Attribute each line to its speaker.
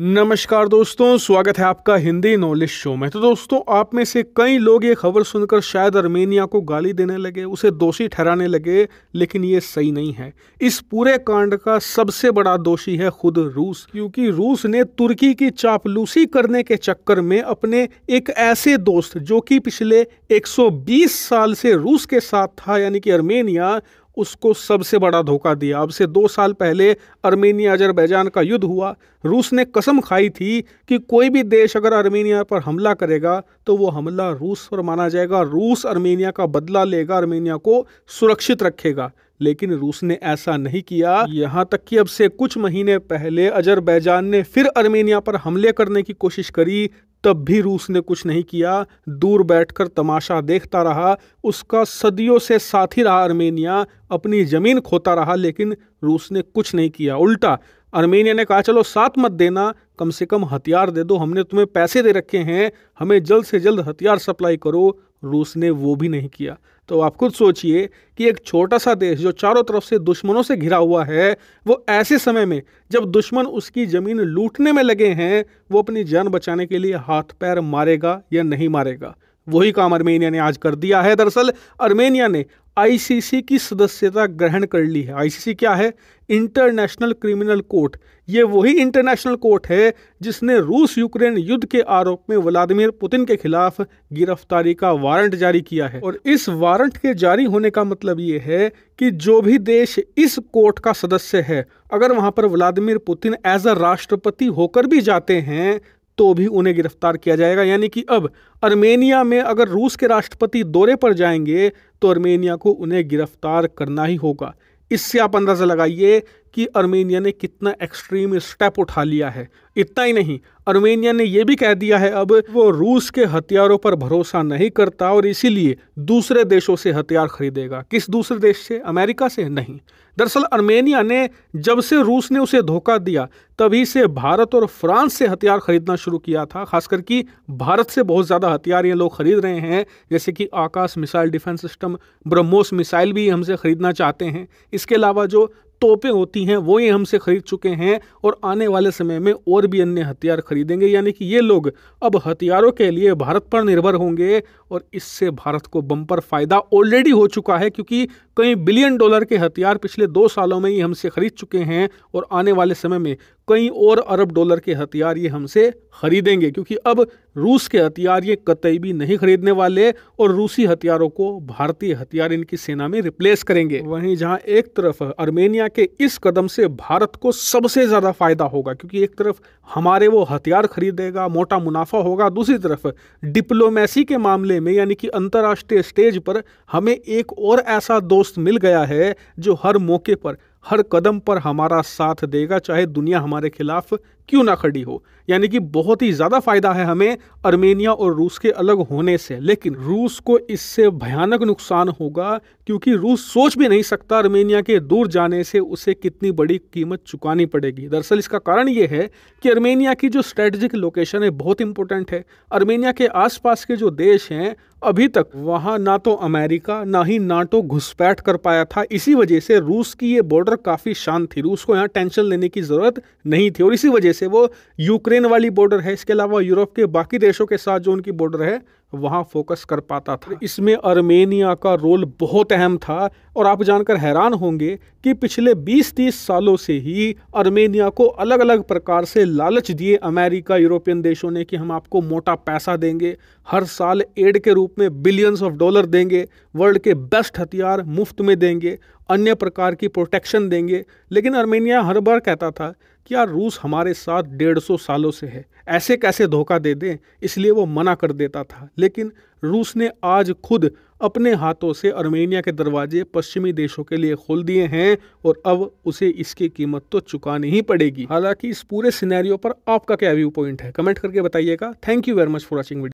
Speaker 1: नमस्कार दोस्तों स्वागत है आपका हिंदी नॉलेज शो में तो दोस्तों आप में से कई लोग ये खबर सुनकर शायद अर्मेनिया को गाली देने लगे उसे दोषी ठहराने लगे लेकिन ये सही नहीं है इस पूरे कांड का सबसे बड़ा दोषी है खुद रूस क्योंकि रूस ने तुर्की की चापलूसी करने के चक्कर में अपने एक ऐसे दोस्त जो कि पिछले एक साल से रूस के साथ था यानी कि अर्मेनिया उसको सबसे बड़ा धोखा दिया अब से दो साल पहले अर्मेनिया अजरबैजान का युद्ध हुआ रूस ने कसम खाई थी कि कोई भी देश अगर अर्मेनिया पर हमला करेगा तो वो हमला रूस पर माना जाएगा रूस अर्मेनिया का बदला लेगा अर्मेनिया को सुरक्षित रखेगा लेकिन रूस ने ऐसा नहीं किया यहाँ तक कि अब से कुछ महीने पहले अजरबैजान ने फिर अर्मेनिया पर हमले करने की कोशिश करी तब भी रूस ने कुछ नहीं किया दूर बैठकर तमाशा देखता रहा उसका सदियों से साथी रहा आर्मेनिया अपनी ज़मीन खोता रहा लेकिन रूस ने कुछ नहीं किया उल्टा आर्मेनिया ने कहा चलो साथ मत देना कम से कम हथियार दे दो हमने तुम्हें पैसे दे रखे हैं हमें जल्द से जल्द हथियार सप्लाई करो रूस ने वो भी नहीं किया तो आप खुद सोचिए कि एक छोटा सा देश जो चारों तरफ से दुश्मनों से घिरा हुआ है वो ऐसे समय में जब दुश्मन उसकी ज़मीन लूटने में लगे हैं वो अपनी जान बचाने के लिए हाथ पैर मारेगा या नहीं मारेगा वही काम आर्मेनिया ने आज कर दिया है दरअसल आर्मेनिया ने आईसीसी की सदस्यता ग्रहण कर ली है आईसीसी क्या है इंटरनेशनल क्रिमिनल कोर्ट ये वही इंटरनेशनल कोर्ट है जिसने रूस यूक्रेन युद्ध के आरोप में व्लादिमीर पुतिन के खिलाफ गिरफ्तारी का वारंट जारी किया है और इस वारंट के जारी होने का मतलब ये है कि जो भी देश इस कोर्ट का सदस्य है अगर वहाँ पर व्लादिमीर पुतिन एज अ राष्ट्रपति होकर भी जाते हैं तो भी उन्हें गिरफ्तार किया जाएगा यानी कि अब अर्मेनिया में अगर रूस के राष्ट्रपति दौरे पर जाएंगे तो अर्मेनिया को उन्हें गिरफ्तार करना ही होगा इससे आप अंदाज़ा लगाइए कि अर्मेनिया ने कितना एक्सट्रीम स्टेप उठा लिया है इतना ही नहीं अर्मेनिया ने यह भी कह दिया है अब वो रूस के हथियारों पर भरोसा नहीं करता और इसीलिए दूसरे देशों से हथियार खरीदेगा किस दूसरे देश से अमेरिका से नहीं दरअसल अर्मेनिया ने जब से रूस ने उसे धोखा दिया तभी से भारत और फ्रांस से हथियार खरीदना शुरू किया था खासकर कि भारत से बहुत ज़्यादा हथियार ये लोग खरीद रहे हैं जैसे कि Akash missile defence system BrahMos missile भी हमसे खरीदना चाहते हैं इसके अलावा जो तोपें होती हैं वो ये हमसे खरीद चुके हैं और आने वाले समय में और भी अन्य हथियार खरीदेंगे यानी कि ये लोग अब हथियारों के लिए भारत पर निर्भर होंगे और इससे भारत को बम्पर फायदा ऑलरेडी हो चुका है क्योंकि कई बिलियन डॉलर के हथियार पिछले दो सालों में ही हमसे खरीद चुके हैं और आने वाले समय में कई और अरब डॉलर के हथियार ये हमसे खरीदेंगे क्योंकि अब रूस के हथियार ये कतई भी नहीं खरीदने वाले और रूसी हथियारों को भारतीय हथियार इनकी सेना में रिप्लेस करेंगे वहीं जहां एक तरफ अर्मेनिया के इस कदम से भारत को सबसे ज़्यादा फायदा होगा क्योंकि एक तरफ हमारे वो हथियार खरीदेगा मोटा मुनाफा होगा दूसरी तरफ डिप्लोमेसी के मामले में यानी कि अंतर्राष्ट्रीय स्टेज पर हमें एक और ऐसा दोस्त मिल गया है जो हर मौके पर हर कदम पर हमारा साथ देगा चाहे दुनिया हमारे खिलाफ क्यों ना खड़ी हो यानी कि बहुत ही ज़्यादा फायदा है हमें अर्मेनिया और रूस के अलग होने से लेकिन रूस को इससे भयानक नुकसान होगा क्योंकि रूस सोच भी नहीं सकता अर्मेनिया के दूर जाने से उसे कितनी बड़ी कीमत चुकानी पड़ेगी दरअसल इसका कारण यह है कि अर्मेनिया की जो स्ट्रेटजिक लोकेशन है बहुत इंपॉर्टेंट है अर्मेनिया के आसपास के जो देश हैं अभी तक वहां ना तो अमेरिका ना ही नाटो घुसपैठ कर पाया था इसी वजह से रूस की ये बॉर्डर काफ़ी शांत थी रूस को यहाँ टेंशन लेने की ज़रूरत नहीं थी और इसी वजह जैसे वो यूक्रेन वाली बॉर्डर है इसके अलावा यूरोप के बाकी देशों के साथ जो उनकी बॉर्डर है वहाँ फोकस कर पाता था हाँ। इसमें अर्मेनिया का रोल बहुत अहम था और आप जानकर हैरान होंगे कि पिछले 20-30 सालों से ही अर्मेनिया को अलग अलग प्रकार से लालच दिए अमेरिका यूरोपियन देशों ने कि हम आपको मोटा पैसा देंगे हर साल एड के रूप में बिलियंस ऑफ डॉलर देंगे वर्ल्ड के बेस्ट हथियार मुफ्त में देंगे अन्य प्रकार की प्रोटेक्शन देंगे लेकिन अर्मेनिया हर बार कहता था कि यार रूस हमारे साथ डेढ़ सालों से है ऐसे कैसे धोखा दे दें इसलिए वो मना कर देता था लेकिन रूस ने आज खुद अपने हाथों से आर्मेनिया के दरवाजे पश्चिमी देशों के लिए खोल दिए हैं और अब उसे इसकी कीमत तो चुकानी ही पड़ेगी हालांकि इस पूरे सिनेरियो पर आपका क्या व्यू पॉइंट है कमेंट करके बताइएगा thank you very much for watching